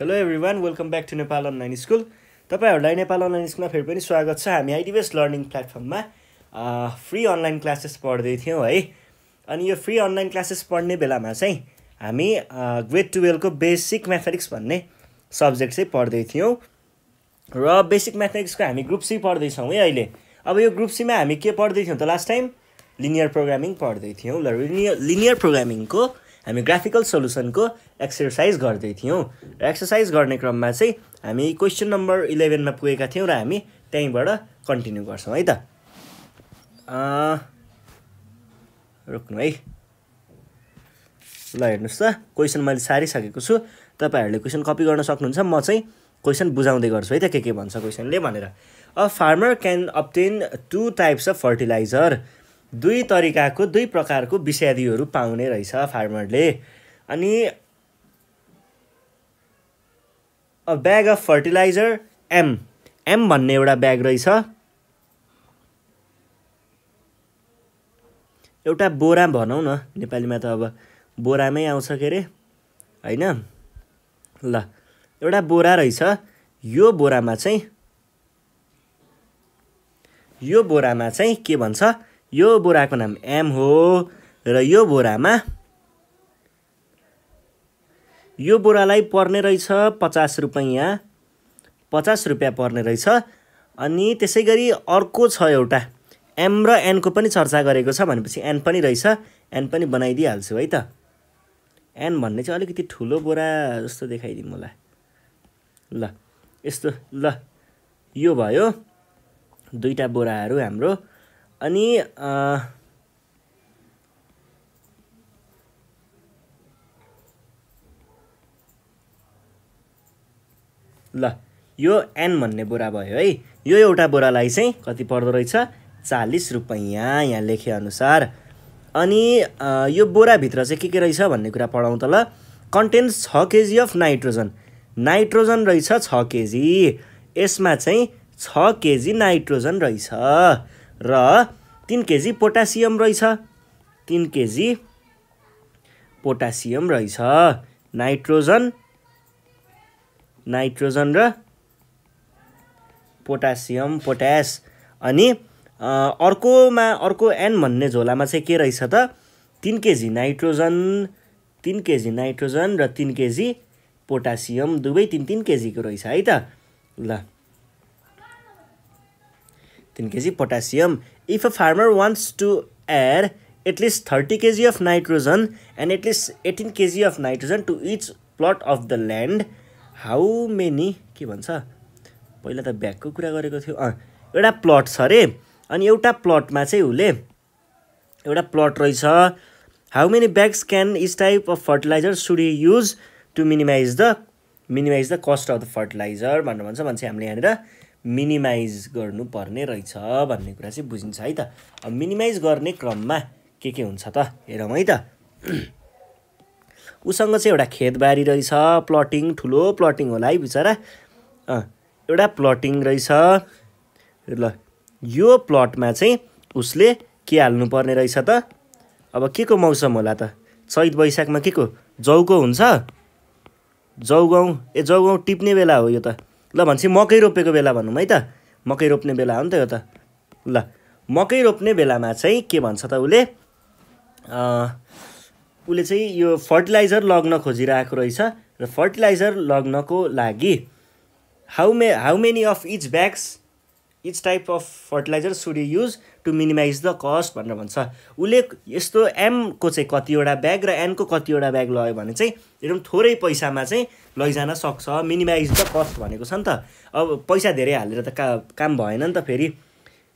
Hello everyone welcome back to Nepal online school तपाईँहरूलाई Nepal online स्कुलमा फेरि पनि स्वागत छ हामी आइडिबिएस लर्निङ प्लेटफर्ममा फ्री अनलाइन क्लासेस पढ्दै थियौँ है अनि यो फ्री अनलाइन क्लासेस पढ्ने बेलामा चाहिँ हामी ग्रेड टुवेल्भको बेसिक म्याथमेटिक्स भन्ने सब्जेक्ट चाहिँ पढ्दै थियौँ र बेसिक म्याथमेटिक्सको हामी ग्रुप सी पढ्दैछौँ है अहिले अब यो ग्रुप सीमा हामी के पढ्दै थियौँ त लास्ट टाइम लिनियर प्रोग्रामिङ पढ्दै थियौँ ल लिनियर लिनियर प्रोग्रामिङको हामी ग्राफिकल सल्युसनको एक्सर्साइज गर्दै थियौँ र एक्सर्साइज गर्ने क्रममा चाहिँ हामी क्वेसन नम्बर इलेभेनमा पुगेका थियौँ र हामी त्यहीँबाट कन्टिन्यू गर्छौँ है त रोक्नु है ल हेर्नुहोस् त क्वेसन मैले सारिसकेको छु तपाईँहरूले क्वेसन कपी गर्न सक्नुहुन्छ म चाहिँ क्वेसन बुझाउँदै गर्छु है त के के भन्छ क्वेसनले भनेर a farmer can obtain two types of fertilizer दुई तरिकाको दुई प्रकारको विषादीहरू पाउने रहेछ फार्मरले अनि a bag of fertilizer M M भन्ने एउटा ब्याग रहेछ एउटा बोरा भनौँ न नेपालीमा त अब बोरामै आउँछ के अरे होइन ल एउटा बोरा रहेछ यो बोरामा चाहिँ यो बोरामा चाहिँ के भन्छ यो बोराको नाम एम हो र यो बोरामा यो बोरालाई पर्ने रहेछ पचास रुपियाँ पचास रुपियाँ पर्ने रहेछ अनि त्यसै गरी अर्को छ एउटा एम र एनको पनि चर्चा गरेको छ भनेपछि एन पनि रहेछ एन पनि बनाइदिइहाल्छु है त एन भन्ने चाहिँ अलिकति ठुलो बोरा जस्तो देखाइदिउँ होला ल यस्तो ल यो भयो दुईवटा बोराहरू हाम्रो अनि ल यो एन भन्ने बोरा भयो है यो एउटा बोरालाई चाहिँ कति पर्दो रहेछ चालिस रुपैयाँ यहाँ लेखेअनुसार अनि यो बोराभित्र चाहिँ के के रहेछ भन्ने कुरा पढाउँ त ल कन्टेन्ट छ केजी अफ नाइट्रोजन नाइट्रोजन रहेछ छ केजी यसमा चाहिँ छ केजी नाइट्रोजन रहेछ र तिन केजी पोटासियम रहेछ तिन केजी पोटासियम रहेछ नाइट्रोजन नाइट्रोजन र पोटासियम पोटास अनि अर्कोमा अर्को एन भन्ने झोलामा चाहिँ के रहेछ त तिन केजी नाइट्रोजन तिन केजी नाइट्रोजन र तिन केजी पोटासियम दुवै तिन तिन केजीको रहेछ है त ल तिन KG potassium if a farmer wants to add at least thirty KG of nitrogen and at least eighteen KG of nitrogen to each plot of the land how many के भन्छ पहिला त ब्यागको कुरा गरेको थियो अँ एउटा प्लट छ अरे अनि एउटा प्लटमा चाहिँ उसले एउटा प्लट रहेछ how many bags can is type of fertilizer should you use to minimize the minimize the cost of the fertilizer भनेर भन्छ मान्छे हामीले यहाँनिर मिनिमाइज गर्नुपर्ने रहेछ भन्ने कुरा चाहिँ बुझिन्छ है त अब मिनिमाइज गर्ने क्रममा के के हुन्छ त हेरौँ है त उसँग चाहिँ एउटा खेतबारी रहेछ प्लटिङ ठुलो प्लटिङ होला है बिचरा एउटा प्लटिङ रहेछ ल यो प्लटमा चाहिँ उसले के हाल्नुपर्ने रहेछ त अब के को मौसम होला त चैत वैशाखमा के को जौको हुन्छ जौगाउँ ए जौगाउँ टिप्ने बेला हो यो त ल भनेपछि मकै रोपेको बेला भनौँ है त मकै रोप्ने बेला हो नि त यो त ल मकै रोप्ने बेलामा चाहिँ के भन्छ त उसले उसले चाहिँ यो फर्टिलाइजर लग्न खोजिरहेको रहेछ र फर्टिलाइजर लग्नको लागि how may how many of each bags each type of fertilizer should you use to minimize the cost भनेर भन्छ उसले यस्तो एमको चाहिँ कतिवटा ब्याग र एनको कतिवटा ब्याग लग्यो भने चाहिँ एकदम थोरै पैसामा चाहिँ लैजान सक्छ मिनिमाइज द कस्ट भनेको छ नि त अब पैसा धेरै हालेर त का काम भएन नि त फेरि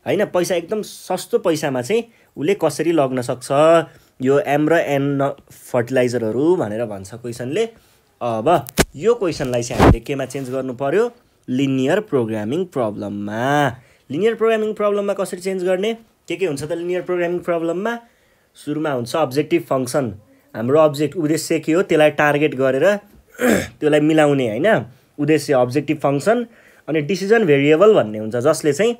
होइन पैसा एकदम सस्तो पैसामा चाहिँ उसले कसरी लग्न सक्छ यो एम र एन न फर्टिलाइजरहरू भनेर भन्छ क्वेसनले अब यो क्वेसनलाई चाहिँ हामीले केमा चेन्ज गर्नु पर्यो लिनियर प्रोग्रामिङ प्रब्लममा लिनियर प्रोग्रामिङ प्रब्लममा कसरी चेन्ज गर्ने के के हुन्छ त लिनियर प्रोग्रामिङ प्रब्लममा सुरुमा हुन्छ अब्जेक्टिभ फङ्सन हाम्रो अब्जेक्ट उद्देश्य के हो त्यसलाई टार्गेट गरेर त्यसलाई मिलाउने होइन उद्देश्य अब्जेक्टिभ फङ्सन अनि डिसिजन भेरिएबल भन्ने हुन्छ जसले चाहिँ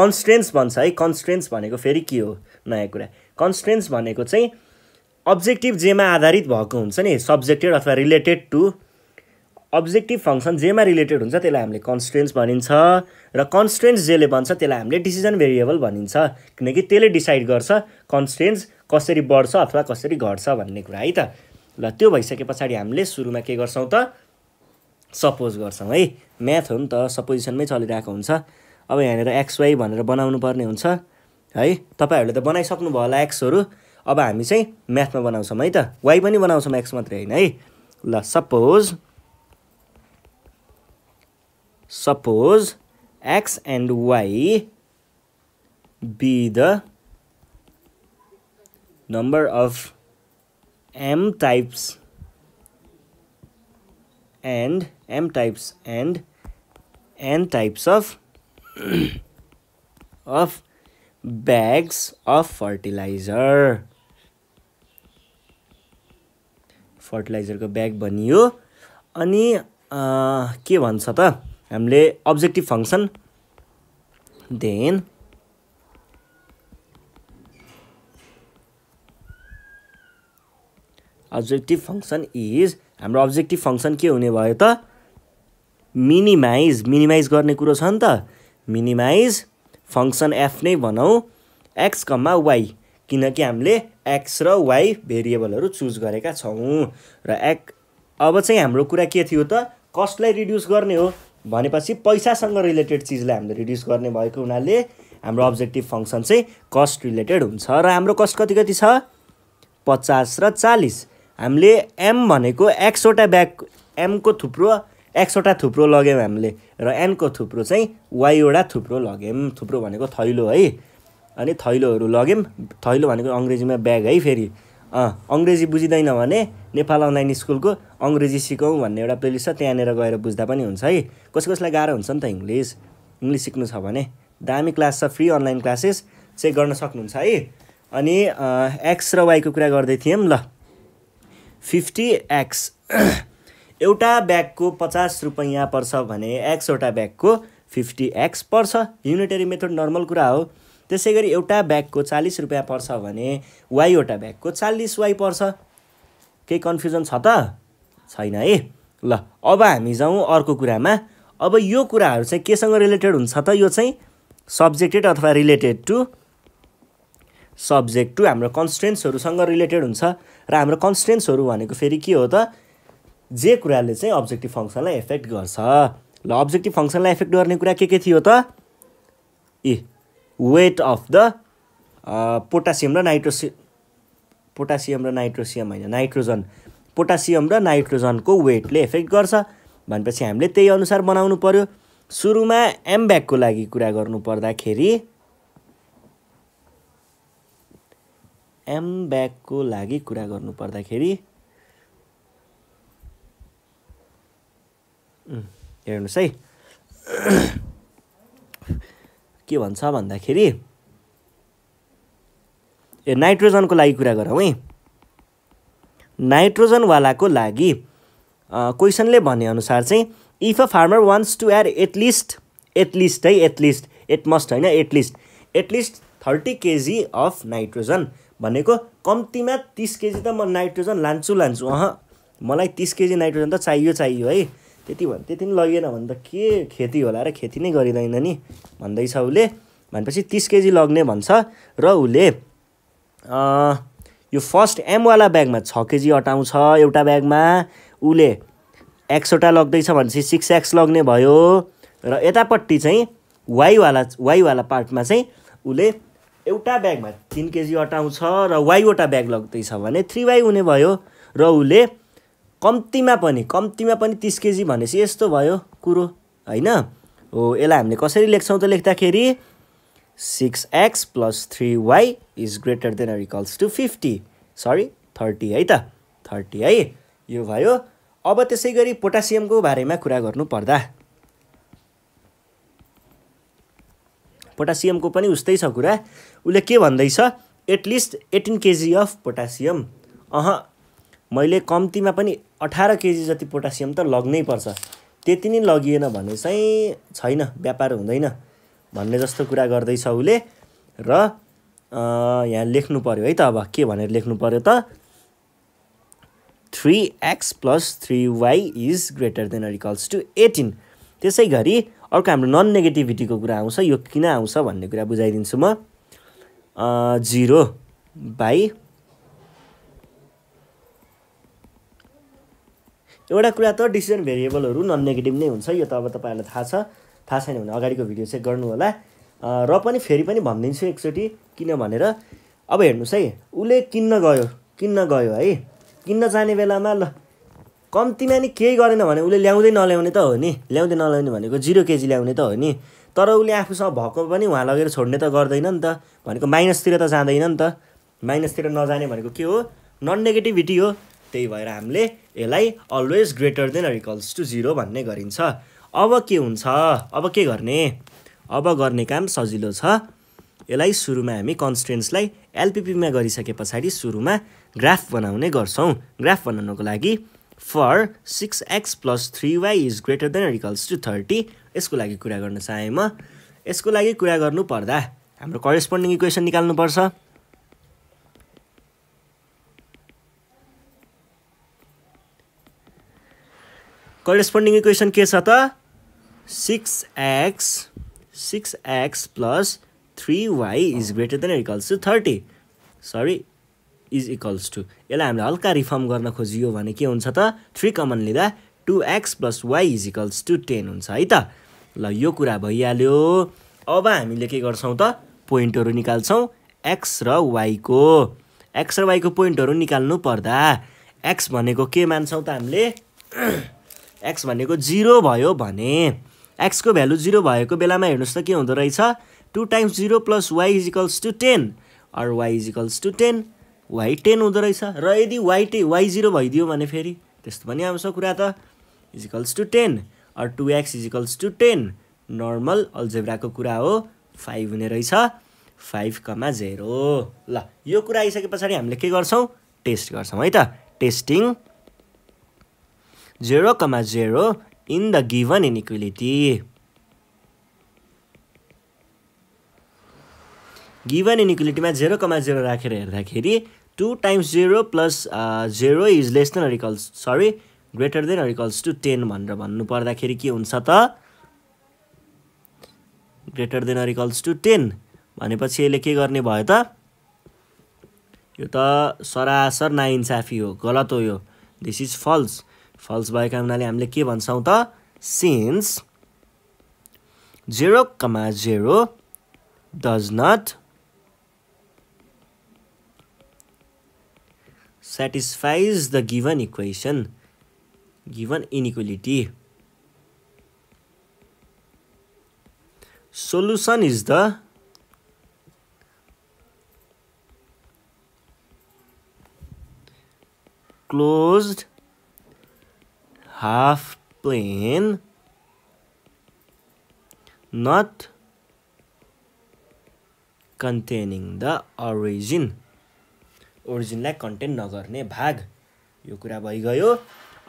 कन्सट्रेन्स भन्छ है कन्सटेन्स भनेको फेरि के हो नयाँ कुरा कन्सटेन्स भनेको चाहिँ अब्जेक्टिभ जेमा आधारित भएको हुन्छ नि सब्जेक्टेड अथवा रिलेटेड टु अब्जेक्टिभ फङ्सन जेमा रिलेटेड हुन्छ त्यसलाई हामीले कन्सटेन्स भनिन्छ र कन्सटेन्स जेले भन्छ त्यसलाई हामीले डिसिजन भेरिएबल भनिन्छ किनकि त्यसले डिसाइड गर्छ कन्सटेन्स कसरी बढ्छ अथवा कसरी घट्छ भन्ने कुरा है त ल त्यो भइसके पछाडि हामीले सुरुमा के गर्छौँ त सपोज गर्छौँ है म्याथ हो नि त सपोजिसनमै चलिरहेको हुन्छ अब यहाँनिर एक्सवाई भनेर बनाउनु पर्ने हुन्छ है तपाईँहरूले त बनाइसक्नुभयो होला एक्सहरू अब हामी चाहिँ म्याथमा बनाउँछौँ है त वाइ पनि बनाउँछौँ एक्स मात्रै होइन है ल suppose Suppose x and y be the number of m types and m types and n types of of bags of fertilizer fertilizer ko bag bag ani अनि ke भन्छ ta हामीले objective function then objective function is हाम्रो objective function के हुने भयो त minimise minimise गर्ने कुरो छ नि त मिनिमाइज फङ्सन एफ नै भनौँ एक्स कम्मा वाइ किनकि हामीले एक्स र वाइ भेरिएबलहरू चुज गरेका छौँ र एक अब चाहिँ हाम्रो कुरा के थियो त कस्टलाई रिड्युस गर्ने हो भनेपछि पैसासँग रिलेटेड चिजलाई हामीले रिड्युस गर्ने भएको हुनाले हाम्रो अब्जेक्टिभ फङ्सन चाहिँ कस्ट रिलेटेड हुन्छ र हाम्रो कस्ट कति कति छ पचास र चालिस हामीले एम भनेको एक्सवटा ब्याग एमको थुप्रो एक्सवटा थुप्रो लग्यौँ हामीले र एनको थुप्रो चाहिँ वाइवटा थुप्रो लग्यौँ थुप्रो भनेको थैलो है अनि थैलोहरू लग्यौँ थैलो भनेको अङ्ग्रेजीमा ब्याग है फेरि अङ्ग्रेजी बुझिँदैन भने नेपाल अनलाइन स्कुलको अङ्ग्रेजी सिकौँ भन्ने एउटा प्लेलिस्ट छ त्यहाँनिर गएर बुझ्दा पनि हुन्छ है कसै कसैलाई गाह्रो हुन्छ नि त इङ्ग्लिस इङ्ग्लिस सिक्नु छ भने दामी क्लास छ फ्री अनलाइन क्लासेस चेक गर्न सक्नुहुन्छ है अनि एक्स र वाईको कुरा गर्दै थियौँ ल फिफ्टी एक्स एउटा ब्यागको पचास रुपैयाँ पर्छ भने एक्सवटा ब्यागको फिफ्टी एक्स पर्छ युनिटरी मेथड नर्मल कुरा हो त्यसै गरी एउटा ब्यागको चालिस रुपियाँ पर्छ भने वाइवटा ब्यागको चालिस वाइ पर्छ केही कन्फ्युजन छ त छैन है ल अब हामी जाउँ अर्को कुरामा अब यो कुराहरू चाहिँ केसँग रिलेटेड हुन्छ त यो चाहिँ सब्जेक्टेड अथवा रिलेटेड टु सब्जेक्ट टु हाम्रो कन्सटेन्ट्सहरूसँग रिलेटेड हुन्छ र हाम्रो कन्सटेन्ट्सहरू भनेको फेरि के हो त जे कुराले चाहिँ अब्जेक्टिभ फङ्सनलाई एफेक्ट गर्छ ल अब्जेक्टिभ फङ्सनलाई एफेक्ट गर्ने कुरा के के थियो त a weight of the potassium र नाइट्रोसि पोटासियम र नाइट्रोसियम होइन नाइट्रोजन पोटासियम र नाइट्रोजनको वेटले इफेक्ट गर्छ भनेपछि हामीले त्यही अनुसार बनाउनु पऱ्यो सुरुमा एमब्यागको लागि कुरा गर्नु पर्दाखेरि एमब्यागको लागि कुरा गर्नु पर्दाखेरि हेर्नुहोस् है के भन्छ भन्दाखेरि ए नाइट्रोजनको लागि कुरा गरौँ है नाइट्रोजनवालाको लागि क्वेसनले भनेअनुसार चाहिँ if a farmer wants to add at least at least है एटलिस्ट एट मस्ट होइन at least at least thirty KG of nitrogen भनेको कम्तीमा तिस केजी त म नाइट्रोजन लान्छु लान्छु अह मलाई तिस केजी नाइट्रोजन त चाहियो चाहियो है त्यति भन् त्यति पनि लगेन भने त के खेती होला र खेती नै गरिँदैन नि भन्दैछ उसले भनेपछि तिस केजी लग्ने भन्छ र उसले यो फर्स्ट एमवाला ब्यागमा छ केजी अटाउँछ एउटा ब्यागमा उसले एक्सवटा लग्दैछ भनेपछि सिक्स एक्स लग्ने भयो र यतापट्टि चाहिँ वाइवाला वाइवाला पार्टमा चाहिँ उसले एउटा ब्यागमा तिन केजी अटाउँछ र वाइवटा ब्याग लग्दैछ भने थ्री वाइ हुने भयो र उसले कम्तीमा पनि कम्तीमा पनि तिस केजी भनेपछि यस्तो भयो कुरो होइन हो यसलाई हामीले कसरी लेख्छौँ त लेख्दाखेरि six x plus three y is greater than equals to fifty sorry thirty है त थर्टी है यो भयो अब त्यसै गरी पोटासियमको बारेमा कुरा गर्नुपर्दा पोटासियमको पनि उस्तै छ कुरा उसले के भन्दैछ at least eighteen KG of potassium uh मैले कम्तीमा पनि अठार केजी जति पोटासियम त लग्नै पर्छ त्यति नै लगिएन भने चाहिँ छैन व्यापार हुँदैन भन्ने जस्तो कुरा गर्दैछ उसले र यहाँ लेख्नु पऱ्यो है त अब के भनेर लेख्नु पऱ्यो त three x plus three y is greater than equals to eighteen त्यसै गरी अर्को हाम्रो नन नेगेटिभिटीको कुरा आउँछ यो किन आउँछ भन्ने कुरा बुझाइदिन्छु म जिरो बाई एउटा कुरा त डिसिजन भेरिएबलहरू नन नेगेटिभ नै हुन्छ यो त अब तपाईँहरूलाई थाहा छ थाहा छैन भने अगाडिको भिडियो चाहिँ गर्नु होला र पनि फेरि पनि भनिदिन्छु एकचोटि किन भनेर अब हेर्नुहोस् है उसले किन्न गयो किन्न गयो है किन्न जाने बेलामा ल कम्तीमा नि केही गरेन भने उसले ल्याउँदै नल्याउने त हो नि ल्याउँदै नल्याउने भनेको जिरो केजी ल्याउने त हो नि तर उसले आफूसँग भएको पनि उहाँ लगेर छोड्ने त गर्दैन नि त भनेको माइनसतिर त जाँदैन नि त माइनसतिर नजाने भनेको के हो नन नेगेटिभिटी हो त्यही भएर हामीले यसलाई always greater than or to zero भन्ने गरिन्छ अब के हुन्छ अब के गर्ने अब गर्ने काम सजिलो छ यसलाई सुरुमा हामी कन्सटेन्ट्सलाई एलपिपीमा गरिसके पछाडि सुरुमा ग्राफ बनाउने गर्छौँ ग्राफ बनाउनको लागि for six x plus three y is greater than equals to thirty यसको लागि कुरा गर्न चाहेँ म यसको लागि कुरा गर्नुपर्दा हाम्रो करेस्पोन्डिङ इक्वेसन निकाल्नुपर्छ करेस्पोन्डिङ इक्वेसन के छ त six x six x plus three y is greater than equals to thirty sorry is equals to यसलाई हामीले हल्का रिफर्म गर्न खोजियो भने के हुन्छ त थ्री कमन लिँदा two x plus y is equals to ten हुन्छ है त ल यो कुरा भइहाल्यो अब हामीले के गर्छौँ त पोइन्टहरू निकाल्छौँ एक्स र वाईको एक्स र वाईको पोइन्टहरू निकाल्नु पर्दा एक्स भनेको के मान्छौँ त हामीले एक्स भनेको जिरो भयो भने एक्सको भ्यालु जिरो भएको बेलामा हेर्नुहोस् त के हुँदो रहेछ two times zero plus y equals to ten or y equals to ten y ten हुँदो रहेछ र यदि वाइ टे वाइ जिरो भइदियो भने फेरि त्यस्तो पनि आउँछ कुरा त equals to ten or two x equals to ten normal अल्जेब्राको कुरा हो फाइभ हुने रहेछ फाइभ कमा जेरो ल यो कुरा आइसके पछाडि हामीले के गर्छौँ टेस्ट गर्छौँ है त testing zero 0, 0 in the given inequality. Given इनिक्वालिटीमा जेरो कमा जेरो राखेर हेर्दाखेरि two times zero plus zero is less than equals sorry greater than equals to ten भनेर भन्नु पर्दाखेरि के हुन्छ त greater than equals to ten भनेपछि यसले के गर्ने भयो त यो त सरासर नाइन्साफी हो गलत हो यो दिस इज फल्स फल्स भएका हुनाले हामीले के भन्छौँ त since zero comma zero does not satisfies the given equation given inequality solution is the closed half plane not containing the origin ओरिजिनलाई कन्टेन्ट नगर्ने भाग यो कुरा भइगयो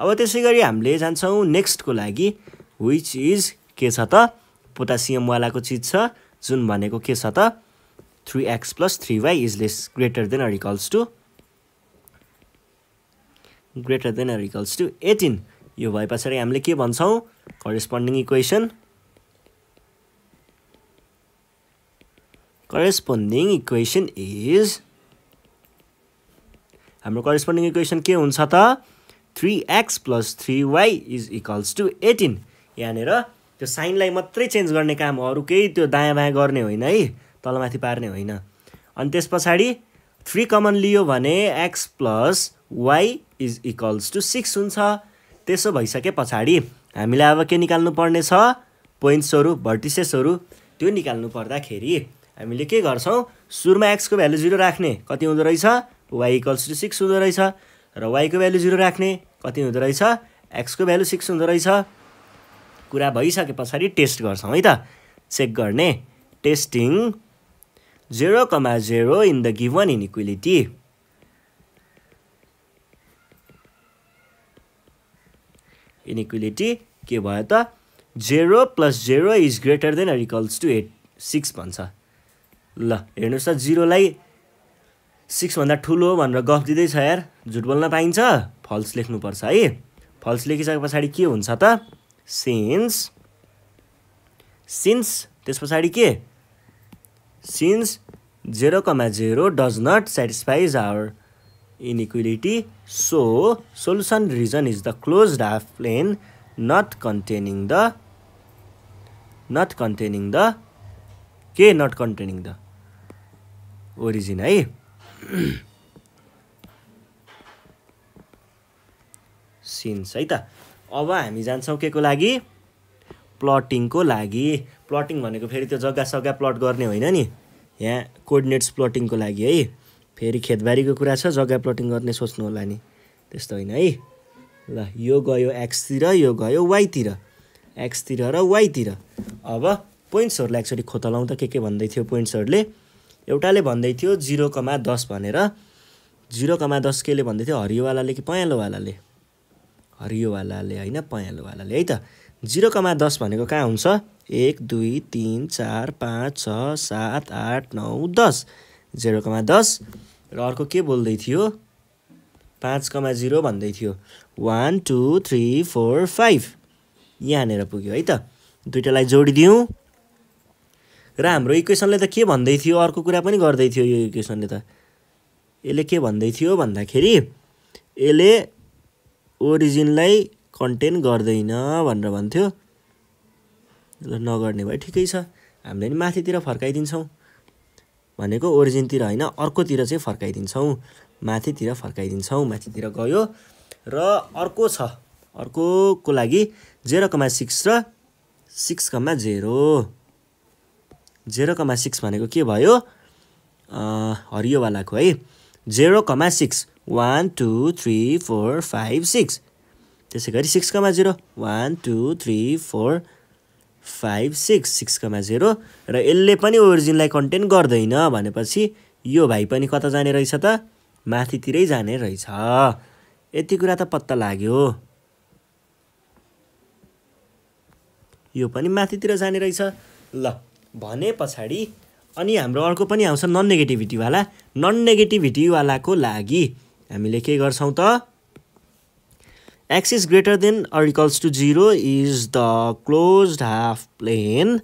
अब त्यसै गरी हामीले जान्छौँ नेक्स्टको लागि विच इज के छ त पोटासियमवालाको चिज छ जुन भनेको के छ त three x plus three y is less greater than equals to greater than equals to eighteen यो भए पछाडि हामीले के भन्छौँ corresponding equation corresponding equation is हाम्रो करेस्पोन्डिङ इक्वेसन के हुन्छ त three x plus three y is equals to eighteen यहाँनिर त्यो साइनलाई मात्रै चेन्ज गर्ने काम हो अरू केही त्यो दायाँ बायाँ गर्ने होइन है तलमाथि पार्ने होइन अनि त्यस पछाडि थ्री कमन लियो भने x plus y is equals to six हुन्छ त्यसो भइसके पछाडि हामीलाई अब के निकाल्नु पर्ने छ पोइन्ट्सहरू भर्टिसेसहरू त्यो निकाल्नु पर्दाखेरि हामीले के गर्छौँ सुरुमा एक्सको भ्यालु जिरो राख्ने कति हुँदो रहेछ वाइ इक्वल्स टु सिक्स हुँदो रहेछ र वाइको भ्यालु जिरो राख्ने कति हुँदो रहेछ एक्सको भ्यालु सिक्स हुँदो रहेछ कुरा भइसके पछाडि टेस्ट गर्छौँ है त चेक गर्ने testing zero comma zero in the given equality inequality के भयो त zero plus zero is greater than equals to eight six भन्छ ल हेर्नुहोस् त जिरोलाई सिक्सभन्दा ठुलो भनेर गफ दिँदैछ यार झुट बोल्न पाइन्छ फल्स लेख्नुपर्छ है फल्स लेखिसके पछाडि के हुन्छ त सिन्स सिन्स त्यस पछाडि के since zero comma zero does not satisfies our inequality so solution region is the closed half plane not containing the not containing the के नट कन्टेनिङ द ओरिजिन है सिन्स है त अब हामी जान्छौँ के को लागि प्लटिङको लागि प्लटिङ भनेको फेरि त्यो जग्गा सग्गा प्लट गर्ने होइन नि यहाँ कोर्डिनेट्स प्लटिङको लागि है फेरि खेतबारीको कुरा छ जग्गा प्लटिङ गर्ने सोच्नु होला नि त्यस्तो होइन है ल यो गयो एक्सतिर यो गयो वाइतिर एक्सतिर र वाइतिर अब पोइन्ट्सहरूलाई एक्चुली खोतलाउँ त के के भन्दै थियो पोइन्ट्सहरूले एउटाले भन्दै थियो जिरो कमा दस भनेर जिरो कमा दस केले भन्दै थियो हरियोवालाले कि पहेँलोवालाले हरियोवालाले होइन पहेँलोवालाले है त जिरो कमा दस भनेको कहाँ हुन्छ एक दुई तिन चार पाँच छ सात आठ नौ दस जेरो कमा दस र अर्को के बोल्दै थियो पाँच कमा जिरो भन्दै थियो one two three four five यहाँनिर पुग्यो है त दुइटालाई जोडिदिउँ र हाम्रो इक्वेसनले त के भन्दै थियो अर्को कुरा पनि गर्दै थियो यो इक्वेसनले त यसले के भन्दै थियो भन्दाखेरि यसले ओरिजिनलाई कन्टेन गर्दैन भनेर भन्थ्यो ल नगर्ने भए ठिकै छ हामीले नि माथितिर फर्काइदिन्छौँ भनेको ओरिजिनतिर होइन अर्कोतिर चाहिँ फर्काइदिन्छौँ माथितिर फर्काइदिन्छौँ माथितिर गयो र अर्को छ अर्कोको लागि जेरो कमा सिक्स र six comma zero zero comma six भनेको के भयो हरियोवालाको है zero comma six one two three four five six त्यसै गरी six comma zero one two three four five six सिक्सकोमा जेरो र यसले पनि ओरिजिनलाई कन्टेन्ट गर्दैन भनेपछि यो भाइ पनि कता जाने रहेछ त माथितिरै जाने रहेछ यति कुरा त पत्ता लाग्यो यो पनि माथितिर जाने रहेछ ल भने पछाडि अनि हाम्रो अर्को पनि आउँछ नन नेगेटिभिटीवाला नन नेगेटिभिटीवालाको लागि हामीले के गर्छौँ त x is greater than or equals to 0 is the closed half plane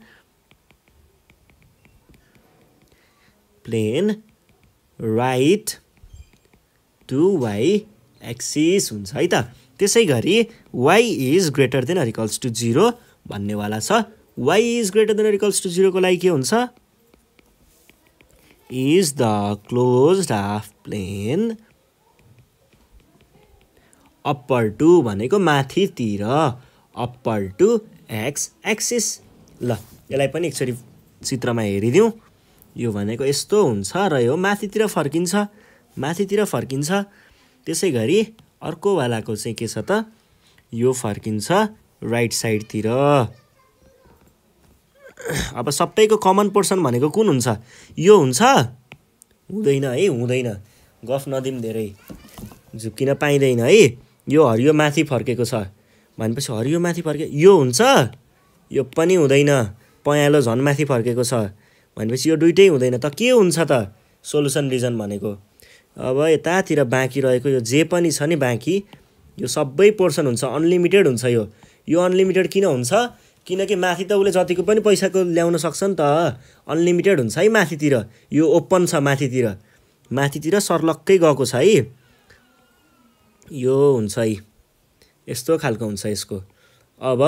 plane right to y axis हुन्छ है त त्यसै गरी greater than or equals to 0 भन्ने वाला छ greater than or equals to 0 को लागि के हुन्छ is the closed half plane upper to भनेको माथितिर अप्पर टु एक्स एक्सिस ल यसलाई पनि एकचोटि चित्रमा हेरिदिउँ यो भनेको यस्तो हुन्छ र यो माथितिर फर्किन्छ माथितिर फर्किन्छ त्यसै गरी अर्कोवालाको चाहिँ के छ त यो फर्किन्छ राइट साइडतिर अब सबैको कमन पोर्सन भनेको कुन हुन्छ यो हुन्छ हुँदैन है हुँदैन गफ नदिउँ धेरै झुक्किन पाइँदैन है यो हरियो माथि फर्केको छ भनेपछि हरियो माथि फर्के यो हुन्छ यो पनि हुँदैन पहेँलो झन् माथि फर्केको छ भनेपछि यो दुइटै हुँदैन त के हुन्छ त सोलुसन रिजन भनेको अब यतातिर बाँकी रहेको यो जे पनि छ नि बाँकी यो सबै पोर्सन हुन्छ अनलिमिटेड हुन्छ यो यो अनलिमिटेड किन हुन्छ किनकि माथि त उसले जतिको पनि पैसाको ल्याउन सक्छ नि त अनलिमिटेड हुन्छ है माथितिर यो ओपन छ माथितिर माथितिर सर्लक्कै गएको छ है यो हुन्छ है यस्तो खालको हुन्छ यसको अब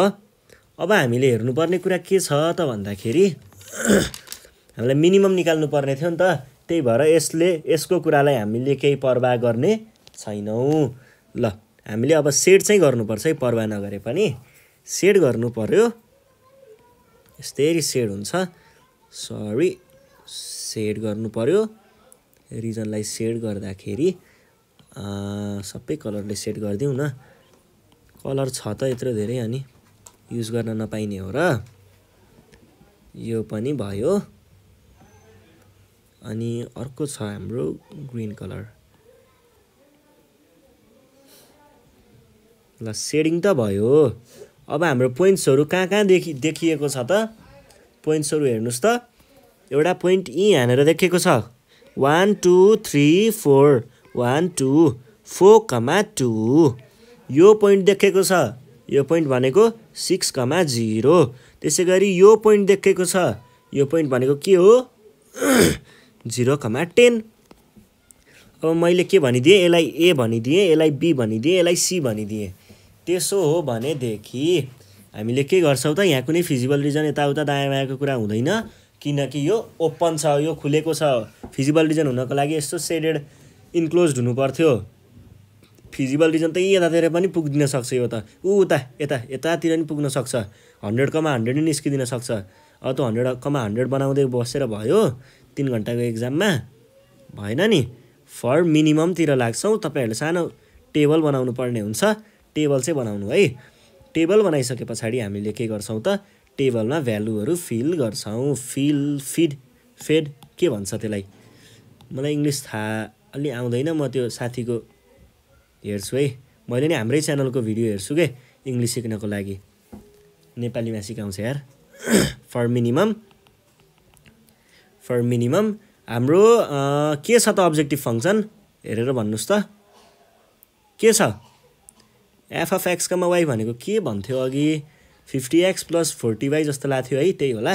अब हामीले हेर्नुपर्ने कुरा के छ त भन्दाखेरि हामीलाई मिनिमम निकाल्नु पर्ने थियो नि त त्यही भएर यसले यसको कुरालाई हामीले केही पर्वाह गर्ने छैनौँ ल हामीले अब सेड चाहिँ गर्नुपर्छ है पर्वाह नगरे पनि सेड गर्नु पर्यो यस्तै सेड हुन्छ सरी सेड गर्नु पर्यो रिजनलाई सेड गर्दाखेरि सबै कलरले सेट गरिदिउँ न कलर छ त यत्रो धेरै अनि युज गर्न नपाइने हो र यो पनि भयो अनि अर्को छ हाम्रो ग्रिन कलर ल सेडिङ त भयो अब हाम्रो पोइन्ट्सहरू कहाँ कहाँ देखि देखिएको छ त पोइन्ट्सहरू हेर्नुहोस् त एउटा पोइन्ट यहीँ हानेर देखिएको छ one two three four one two four comma two यो पोइन्ट देखेको छ यो पोइन्ट भनेको सिक्स कमा जिरो त्यसै गरी यो पोइन्ट देखेको छ यो पोइन्ट भनेको के हो जिरो कमा टेन अब मैले के भनिदिएँ यसलाई ए भनिदिएँ यसलाई बी भनिदिएँ यसलाई सी भनिदिएँ त्यसो हो भनेदेखि हामीले के गर्छौँ त यहाँ कुनै फिजिबल रिजन यताउता दायाँ बायाँको कुरा हुँदैन किनकि यो ओपन छ यो खुलेको छ फिजिबल रिजन हुनको लागि यस्तो सेडेड इन्क्लोज हुनु पर्थ्यो फिजिबल रिजन त यतातिर पनि पुगिदिन सक्छ यो त ऊ उता यता यतातिर पनि पुग्न सक्छ हन्ड्रेडकोमा हन्ड्रेड नै निस्किदिन सक्छ अब त हन्ड्रेडकोमा हन्ड्रेड बनाउँदै बसेर भयो तिन घन्टाको एक्जाममा भएन नि फर मिनिममतिर लाग्छौँ तपाईँहरूले सानो टेबल बनाउनु पर्ने हुन्छ टेबल चाहिँ बनाउनु है टेबल बनाइसके पछाडि हामीले के गर्छौँ त टेबलमा भ्यालुहरू फिल गर्छौँ फिल फिड फेड के भन्छ त्यसलाई मलाई इङ्ग्लिस थाहा अलि आउँदैन म त्यो साथीको हेर्छु है मैले नि हाम्रै च्यानलको भिडियो हेर्छु के इङ्ग्लिस सिक्नको लागि नेपालीमा सिकाउँछ यार फर मिनिमम फर मिनिमम हाम्रो के छ त अब्जेक्टिभ फङ्सन हेरेर भन्नुहोस् त के छ एफ एफएफ एक्सकमा वाइ भनेको के भन्थ्यो अघि fifty x plus forty y जस्तो लाग्थ्यो है त्यही होला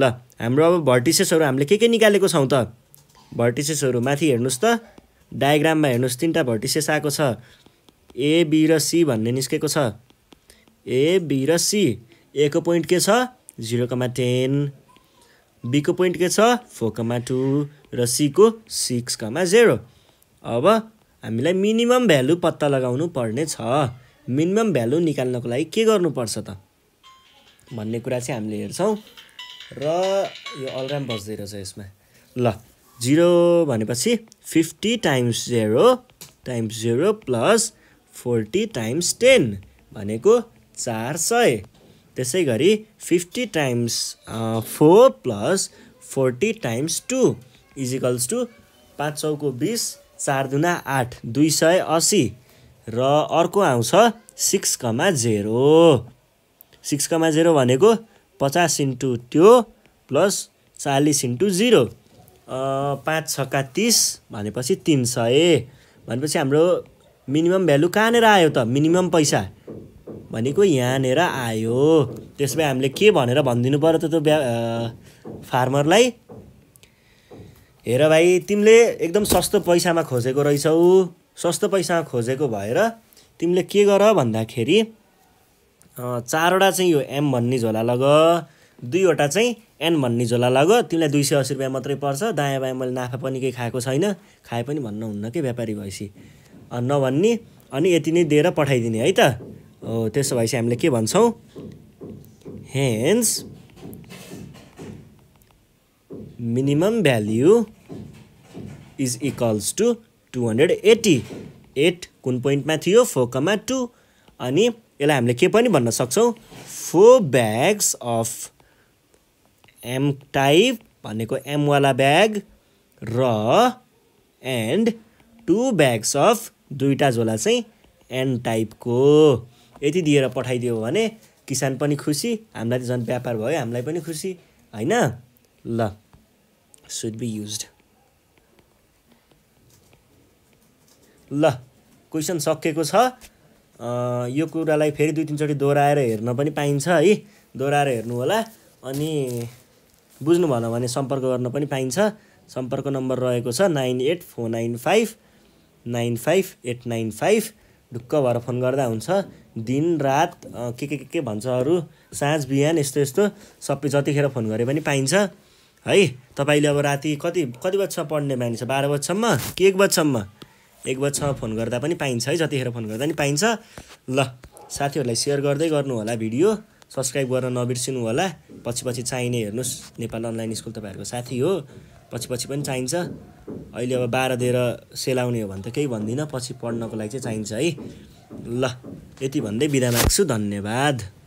ल हाम्रो अब भर्टिसेसहरू हामीले के के निकालेको छौँ त भर्टिसेसहरू माथि हेर्नुहोस् त डायग्राममा हेर्नुहोस् तिनवटा भर्टिसेस आएको छ ए बी र सी भन्ने निस्केको छ ए बी र सी एको पोइन्ट के छ जिरो कमा टेन बीको पोइन्ट के छ फोर कमा टू र सीको सिक्स कमा जेरो अब हामीलाई मिनिमम भ्यालु पत्ता लगाउनु पर्ने छ मिनिमम भ्यालु निकाल्नको लागि के गर्नुपर्छ त भन्ने कुरा चाहिँ हामीले हेर्छौँ र यो अलराम बस्दै रहेछ यसमा ल जिरो भनेपछि fifty times zero times zero plus forty times ten भनेको चार सय त्यसै गरी fifty times four plus forty times two equals to पाँच सौको बिस चार दुना आठ दुई सय असी र अर्को आउँछ six comma zero six comma zero भनेको पचास इन्टु त्यो प्लस चालिस इन्टु जिरो पाँच छका तिस भनेपछि तिन सय भनेपछि हाम्रो मिनिमम भ्यालु कहाँनिर आयो त मिनिमम पैसा भनेको यहाँनिर आयो त्यसो भए हामीले के भनेर भनिदिनु पऱ्यो त त्यो ब्या फार्मरलाई हेर भाइ तिमीले एकदम सस्तो पैसामा खोजेको रहेछौ सस्तो पैसामा खोजेको भएर तिमीले के गर भन्दाखेरि चारवटा चाहिँ यो एम भन्ने झोला लग दुईवटा चाहिँ एन भन्ने झोला लग तिमीलाई दुई सय असी रुपियाँ मात्रै पर्छ दायाँ बायाँ मैले नाफा पनि केही खाएको छैन खाए पनि भन्नुहुन्न कि व्यापारी भएपछि नभन्ने अनि यति नै दिएर पठाइदिने है त हो त्यसो भएपछि हामीले के भन्छौँ hence minimum value is equals to two hundred eighty at कुन पोइन्टमा थियो फोकमा टू अनि यसलाई हामीले के पनि भन्न सक्छौँ four bags of M type भनेको एमवाला ब्याग र एन्ड टु ब्याग्स अफ दुईवटा झोला चाहिँ एन टाइपको यति दिएर पठाइदियो भने किसान पनि खुसी हामीलाई त झन् व्यापार भयो हामीलाई पनि खुसी होइन ल सुड बी युज ल क्वेसन सकिएको छ यो कुरालाई फेरि दुई तिनचोटि दोहोऱ्याएर हेर्न पनि पाइन्छ है दोहोऱ्याएर हेर्नु होला अनि बुझ्नु भएन भने सम्पर्क गर्न पनि पाइन्छ सम्पर्क नम्बर रहेको छ nine eight four nine five nine five eight nine five ढुक्क भएर फोन गर्दा हुन्छ दिन रात के के के के भन्छ अरू साँझ बिहान यस्तो यस्तो सबै जतिखेर फोन गरे पनि पाइन्छ है तपाईँले अब राति कति कति बजीसम्म पढ्ने मानिस बाह्र बजीसम्म कि एक बजीसम्म एक बजीसम्म फोन गर्दा पनि पाइन्छ है जतिखेर फोन गर्दा पनि पाइन्छ ल साथीहरूलाई सेयर गर्दै गर्नु होला भिडियो सब्सक्राइब गर्न नबिर्सिनु होला पछि पछि चाहिने हेर्नुहोस् नेपाल अनलाइन स्कुल तपाईँहरूको साथी हो पछि पछि पनि चाहिन्छ अहिले अब बाह्र दिएर सेलाउने हो भने त केही भन्दिनँ पछि पढ्नको लागि चाहिँ चाहिन्छ है ल यति भन्दै बिदा माग्छु धन्यवाद